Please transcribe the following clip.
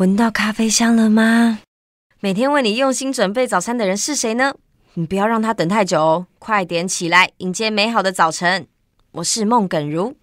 闻到咖啡香了吗？每天为你用心准备早餐的人是谁呢？你不要让他等太久哦，快点起来迎接美好的早晨。我是孟耿如。